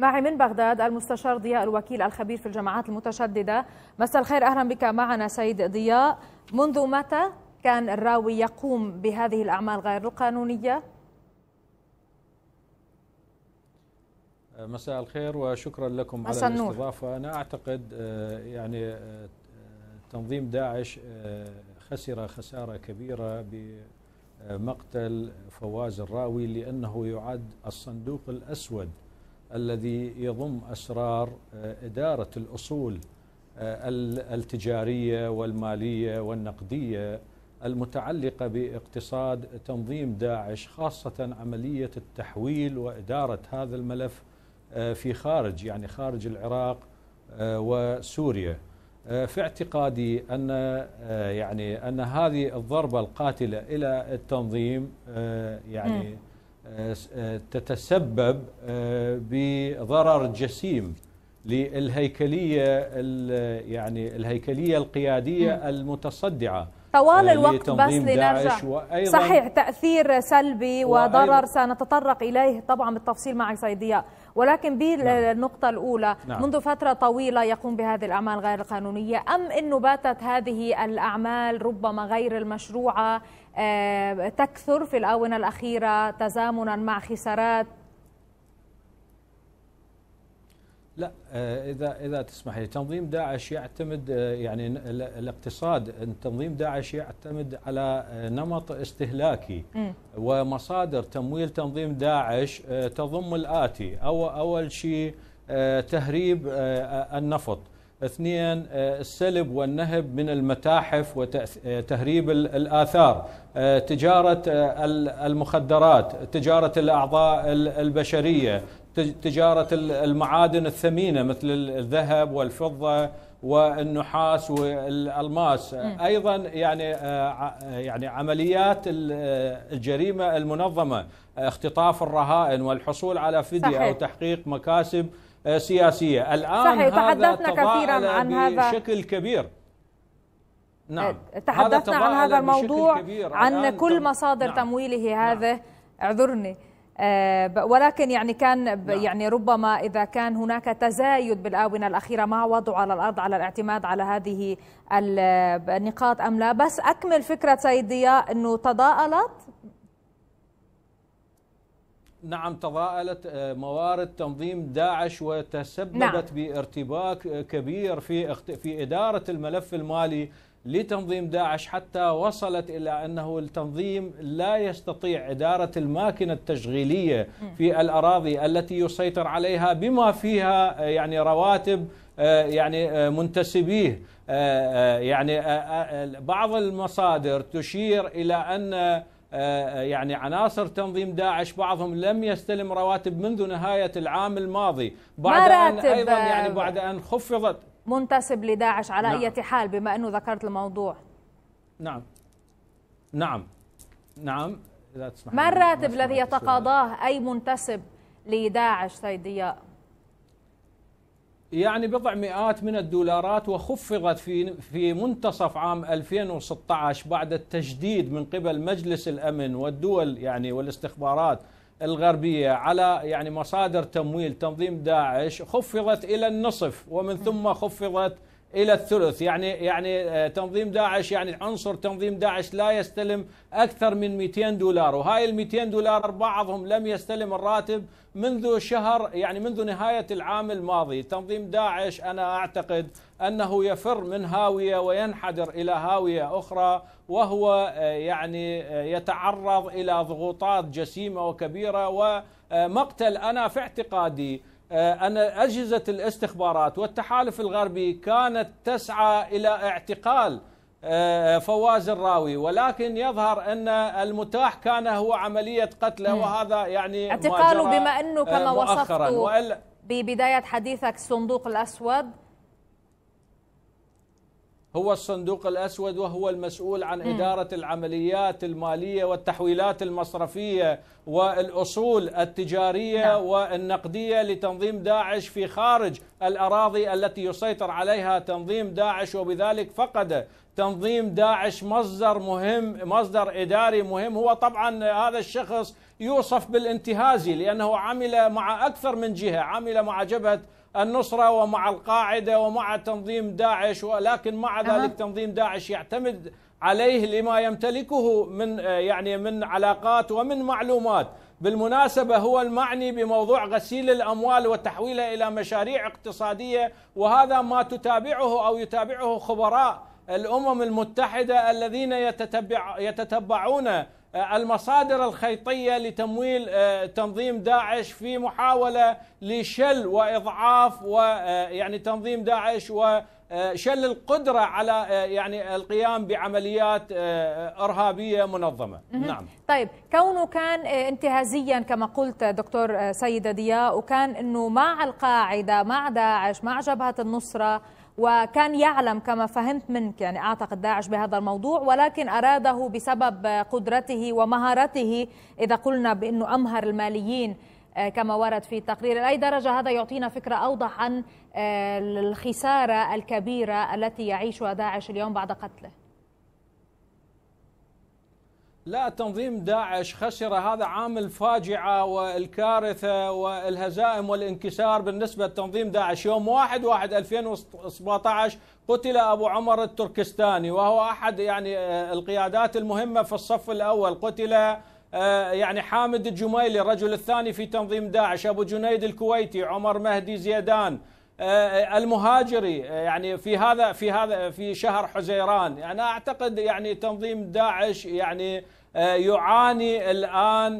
معي من بغداد المستشار ضياء الوكيل الخبير في الجماعات المتشددة مساء الخير أهلا بك معنا سيد ضياء منذ متى كان الراوي يقوم بهذه الأعمال غير القانونية؟ مساء الخير وشكرا لكم على الاستضافة أنا أعتقد آه، يعني آه، تنظيم داعش آه، خسر خسارة كبيرة بمقتل فواز الراوي لأنه يعد الصندوق الأسود الذي يضم أسرار آه، إدارة الأصول آه، التجارية والمالية والنقدية المتعلقة باقتصاد تنظيم داعش خاصة عملية التحويل وإدارة هذا الملف آه، في خارج يعني خارج العراق وسوريا في اعتقادي ان يعني ان هذه الضربه القاتله الى التنظيم يعني م. تتسبب آه، بضرر جسيم للهيكليه يعني الهيكليه القياديه المتصدعه طوال آه، الوقت بس لنرجع صحيح تاثير سلبي وضرر سنتطرق اليه طبعا بالتفصيل معك سيد ضياء ولكن بالنقطة نعم. الأولى نعم. منذ فترة طويلة يقوم بهذه الأعمال غير القانونية أم أنه باتت هذه الأعمال ربما غير المشروعة آه، تكثر في الآونة الأخيرة تزامنا مع خسارات لا آه، اذا اذا تسمح لي تنظيم داعش يعتمد آه، يعني الاقتصاد تنظيم داعش يعتمد على آه، نمط استهلاكي ومصادر تمويل تنظيم داعش تضم الاتي او اول شيء تهريب النفط اثنين السلب والنهب من المتاحف وتهريب الآثار تجارة المخدرات تجارة الأعضاء البشرية تجاره المعادن الثمينه مثل الذهب والفضه والنحاس والالماس ايضا يعني آه، يعني عمليات آه، الجريمه المنظمه اختطاف الرهائن والحصول على فديه صحيح. او تحقيق مكاسب آه، سياسيه الان صحيح. هذا تحدثنا كثيرا عن هذا بشكل كبير نعم تحدثنا هذا عن هذا الموضوع عن كل مصادر نعم. تمويله نعم. هذا نعم. اعذرني آه، ولكن يعني كان نعم. يعني ربما اذا كان هناك تزايد بالاونه الاخيره ما وضعه على الارض على الاعتماد على هذه النقاط آه، ام لا بس اكمل فكره سيد ضياء انه تضاءلت نعم تضاءلت آه، موارد تنظيم داعش وتسببت نعم. بارتباك كبير في في اداره الملف المالي لتنظيم داعش حتى وصلت الى انه التنظيم لا يستطيع اداره الماكنه التشغيليه في الاراضي التي يسيطر عليها بما فيها آه، يعني رواتب آه، يعني آه، منتسبيه يعني بعض المصادر تشير الى ان يعني عناصر تنظيم داعش بعضهم لم يستلم رواتب منذ نهاية العام الماضي بعد أن أيضا يعني بعد أن خفضت منتسب لداعش على نعم. أي حال بما أنه ذكرت الموضوع نعم نعم نعم إذا تسمح ما الراتب الذي يتقاضاه أي منتسب لداعش سيد ضياء يعني بضع مئات من الدولارات وخفضت في في منتصف عام 2016 بعد التجديد من قبل مجلس الامن والدول يعني والاستخبارات الغربية على يعني مصادر تمويل تنظيم داعش خفضت إلى النصف ومن ثم خفضت الى الثلث يعني يعني آه، تنظيم داعش يعني عنصر تنظيم داعش لا يستلم اكثر من 200 دولار وهاي ال 200 دولار بعضهم لم يستلم الراتب منذ شهر يعني منذ نهايه العام الماضي تنظيم داعش انا اعتقد انه يفر من هاويه وينحدر الى هاويه اخرى وهو آه، يعني آه، يتعرض الى ضغوطات جسيمه وكبيره ومقتل انا في اعتقادي آه، أن أجهزة الاستخبارات والتحالف الغربي كانت تسعى إلى اعتقال آه، فواز الراوي ولكن يظهر أن المتاح كان هو عملية قتله وهذا يعني اعتقاله بما أنه كما آه، وصفته ببداية حديثك الصندوق الأسود هو الصندوق الأسود وهو المسؤول عن إدارة العمليات المالية والتحويلات المصرفية والأصول التجارية نعم. والنقدية لتنظيم داعش في خارج الأراضي التي يسيطر عليها تنظيم داعش وبذلك فقد تنظيم داعش مصدر مهم مصدر إداري مهم هو طبعا هذا الشخص يوصف بالانتهازي لأنه عمل مع أكثر من جهة عمل مع جبهة النصرة ومع القاعدة ومع تنظيم داعش ولكن مع ذلك تنظيم داعش يعتمد عليه لما يمتلكه من آه، يعني من علاقات ومن معلومات بالمناسبة هو المعني بموضوع غسيل الأموال وتحويلها إلى مشاريع اقتصادية وهذا ما تتابعه أو يتابعه خبراء الأمم المتحدة الذين يتتبع يتتبعون آه، المصادر الخيطيه لتمويل آه، تنظيم داعش في محاوله لشل واضعاف ويعني آه، تنظيم داعش وشل القدره على يعني القيام بعمليات ارهابيه منظمه نعم طيب كونه كان انتهازيا كما قلت دكتور سيدة ضياء وكان انه مع القاعده مع داعش مع جبهه النصره وكان يعلم كما فهمت منك يعني اعتقد داعش بهذا الموضوع ولكن اراده بسبب قدرته ومهارته اذا قلنا بانه امهر الماليين آه، كما ورد في التقرير لأي درجة هذا يعطينا فكرة أوضح عن آه، الخسارة الكبيرة التي يعيشها داعش اليوم بعد قتله لا تنظيم داعش خسر هذا عامل فاجعة والكارثة والهزائم والانكسار بالنسبة لتنظيم داعش يوم واحد واحد 2017 قتل أبو عمر التركستاني وهو أحد يعني آه، القيادات المهمة في الصف الأول قتل آه، يعني حامد الجميلي الرجل الثاني في تنظيم داعش أبو جنيد الكويتي عمر مهدي زيدان آه، آه، المهاجري آه، يعني في هذا في هذا في شهر حزيران انا يعني اعتقد يعني تنظيم داعش يعني يعاني الان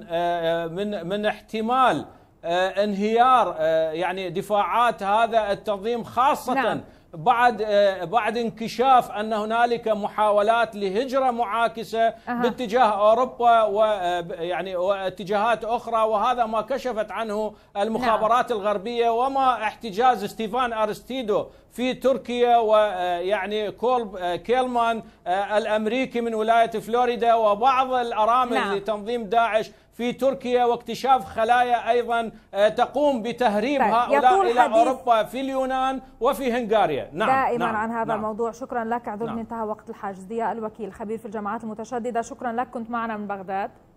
من من احتمال انهيار يعني دفاعات هذا التنظيم خاصه نعم. بعد آه، بعد انكشاف ان هنالك محاولات لهجره معاكسه أه. باتجاه اوروبا ويعني آه، واتجاهات اخرى وهذا ما كشفت عنه المخابرات نعم. الغربيه وما احتجاز ستيفان ارستيدو في تركيا ويعني آه، كولب كيلمان الامريكي من ولايه فلوريدا وبعض الارامل نعم. لتنظيم داعش في تركيا واكتشاف خلايا أيضا آه، تقوم بتهريب طيب. هؤلاء إلى أوروبا في اليونان وفي هنغاريا نعم دائما نعم. عن هذا نعم. الموضوع شكرا لك أعذرني نعم. انتهى وقت الحاجز ديا الوكيل خبير في الجماعات المتشددة شكرا لك كنت معنا من بغداد